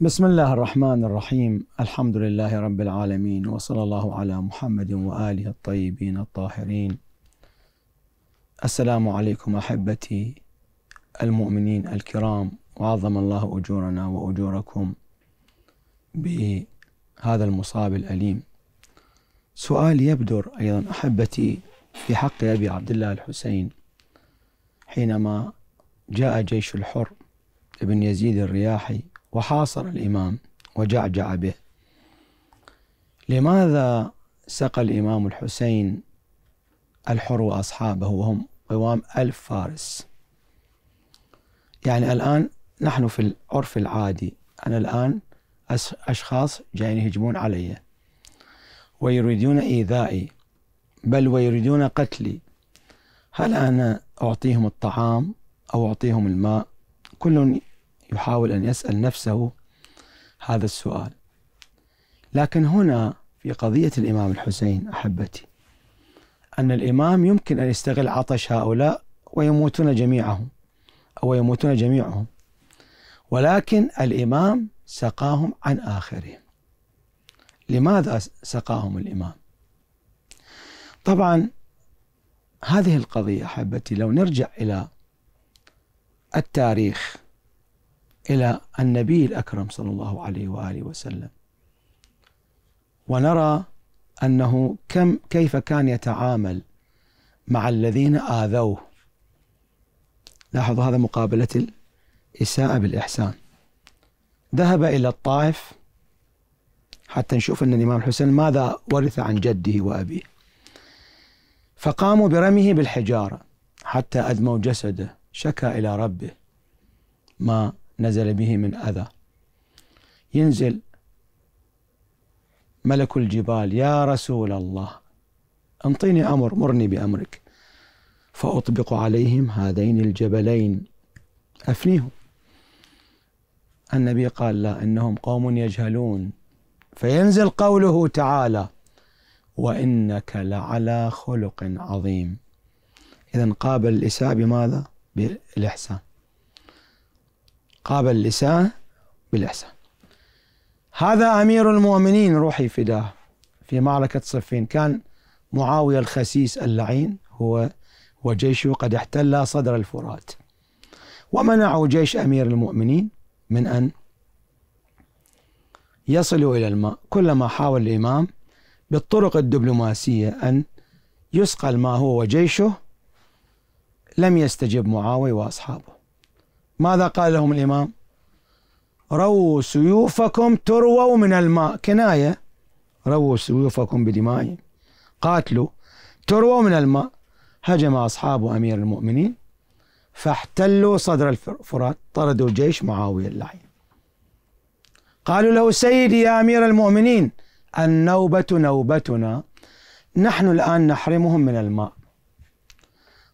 بسم الله الرحمن الرحيم الحمد لله رب العالمين وصلى الله على محمد واله الطيبين الطاهرين السلام عليكم احبتي المؤمنين الكرام وعظم الله اجورنا واجوركم بهذا المصاب الاليم سؤال يبدر ايضا احبتي في حق ابي عبد الله الحسين حينما جاء جيش الحر ابن يزيد الرياحي وحاصر الإمام وجعجع به لماذا سقى الإمام الحسين الحر وأصحابه وهم قوام ألف فارس يعني الآن نحن في العرف العادي أنا الآن أشخاص جايين يهجمون علي ويريدون إيذائي بل ويريدون قتلي هل أنا أعطيهم الطعام أو أعطيهم الماء كل يحاول أن يسأل نفسه هذا السؤال لكن هنا في قضية الإمام الحسين أحبتي أن الإمام يمكن أن يستغل عطش هؤلاء ويموتون جميعهم أو يموتون جميعهم ولكن الإمام سقاهم عن آخرهم لماذا سقاهم الإمام طبعا هذه القضية أحبتي لو نرجع إلى التاريخ إلى النبي الأكرم صلى الله عليه وآله وسلم ونرى أنه كم كيف كان يتعامل مع الذين آذوه لاحظوا هذا مقابلة الإساءة بالإحسان ذهب إلى الطائف حتى نشوف أن الإمام الحسين ماذا ورث عن جده وأبيه فقاموا برميه بالحجارة حتى أدموا جسده شكا إلى ربه ما نزل به من أذى ينزل ملك الجبال يا رسول الله أنطيني أمر مرني بأمرك فأطبق عليهم هذين الجبلين أفنيهم النبي قال لا إنهم قوم يجهلون فينزل قوله تعالى وإنك لعلى خلق عظيم إذا قابل الإساءة بماذا؟ بالإحسان قابل لسان بالإحسان هذا أمير المؤمنين روحي فداه في معركة صفين كان معاوية الخسيس اللعين هو وجيشه قد احتل صدر الفرات ومنعوا جيش أمير المؤمنين من أن يصلوا إلى الماء كلما حاول الإمام بالطرق الدبلوماسية أن يسقى الماء هو وجيشه لم يستجب معاوية وأصحابه ماذا قال لهم الإمام رووا سيوفكم ترووا من الماء كناية رووا سيوفكم بدمائهم قاتلوا ترووا من الماء هجم أصحاب أمير المؤمنين فاحتلوا صدر الفرات طردوا جيش معاوية اللعين قالوا له سيدي يا أمير المؤمنين النوبة نوبتنا نحن الآن نحرمهم من الماء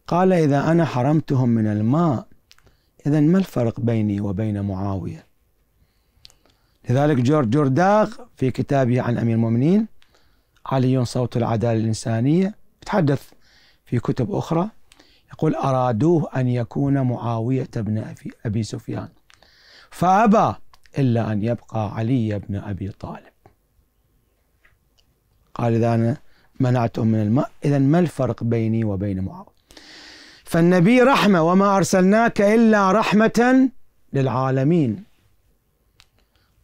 قال إذا أنا حرمتهم من الماء إذا ما الفرق بيني وبين معاوية لذلك جورج جورداغ في كتابه عن أمير المؤمنين علي صوت العدالة الإنسانية يتحدث في كتب أخرى يقول أرادوه أن يكون معاوية بن أبي سفيان فأبى إلا أن يبقى علي بن أبي طالب قال إذا أنا منعتهم من الماء إذا ما الفرق بيني وبين معاوية فالنبي رحمة وما أرسلناك إلا رحمة للعالمين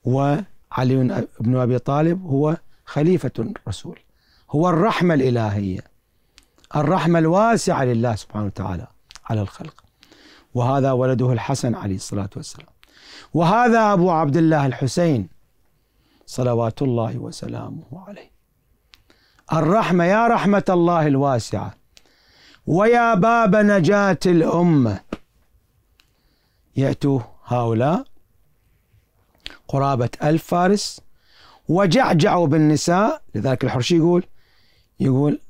وعلي بن أبي طالب هو خليفة الرسول هو الرحمة الإلهية الرحمة الواسعة لله سبحانه وتعالى على الخلق وهذا ولده الحسن عليه الصلاة والسلام وهذا أبو عبد الله الحسين صلوات الله وسلامه عليه الرحمة يا رحمة الله الواسعة ويا باب نجاة الأمة يأتوا هؤلاء قرابة ألف فارس وجعجعوا بالنساء لذلك الحرشي يقول يقول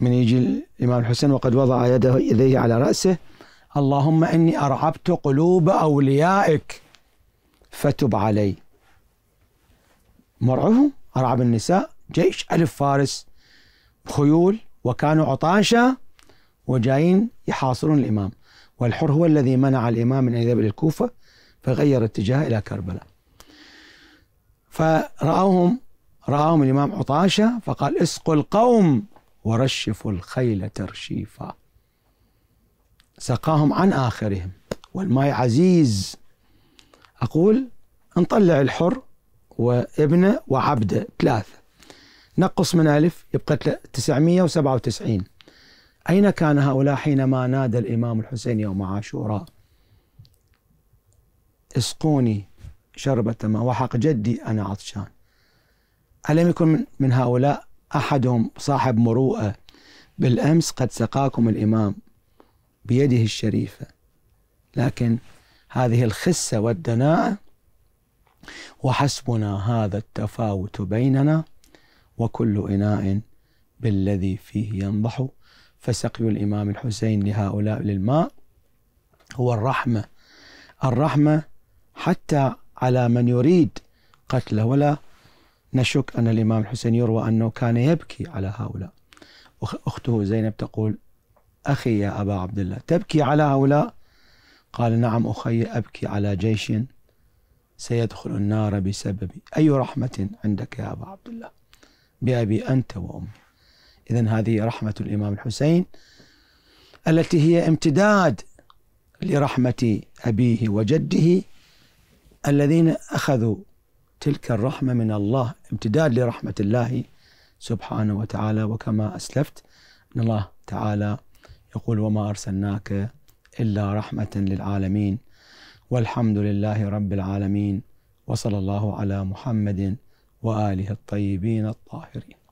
من يجي الإمام الحسين وقد وضع يده يديه على رأسه اللهم إني أرعبت قلوب أوليائك فتب علي مرعهم أرعب النساء جيش ألف فارس خيول وكانوا عطاشا وجايين يحاصرون الإمام والحر هو الذي منع الإمام من أن يذهب إلى الكوفة فغير اتجاهه إلى كربلاء فرأوهم رآهم الإمام عطاشة فقال اسقوا القوم ورشفوا الخيل ترشيفا سقاهم عن آخرهم والماء عزيز أقول نطلع الحر وابنه وعبده ثلاثة نقص من ألف يبقى 997 أين كان هؤلاء حينما نادى الإمام الحسين يوم عاشوراء اسقوني شربة ماء وحق جدي أنا عطشان ألم يكن من هؤلاء أحدهم صاحب مروءة بالأمس قد سقاكم الإمام بيده الشريفة لكن هذه الخسة والدناءة وحسبنا هذا التفاوت بيننا وكل إناء بالذي فيه ينضح فسقي الإمام الحسين لهؤلاء للماء هو الرحمة الرحمة حتى على من يريد قتله ولا نشك أن الإمام الحسين يروى أنه كان يبكي على هؤلاء أخته زينب تقول أخي يا أبا عبد الله تبكي على هؤلاء قال نعم أخي أبكي على جيش سيدخل النار بسببي أي رحمة عندك يا أبا عبد الله بأبي أنت وأمي إذا هذه رحمة الإمام الحسين التي هي امتداد لرحمة أبيه وجده الذين أخذوا تلك الرحمة من الله امتداد لرحمة الله سبحانه وتعالى وكما أسلفت أن الله تعالى يقول وما أرسلناك إلا رحمة للعالمين والحمد لله رب العالمين وصلى الله على محمد وآله الطيبين الطاهرين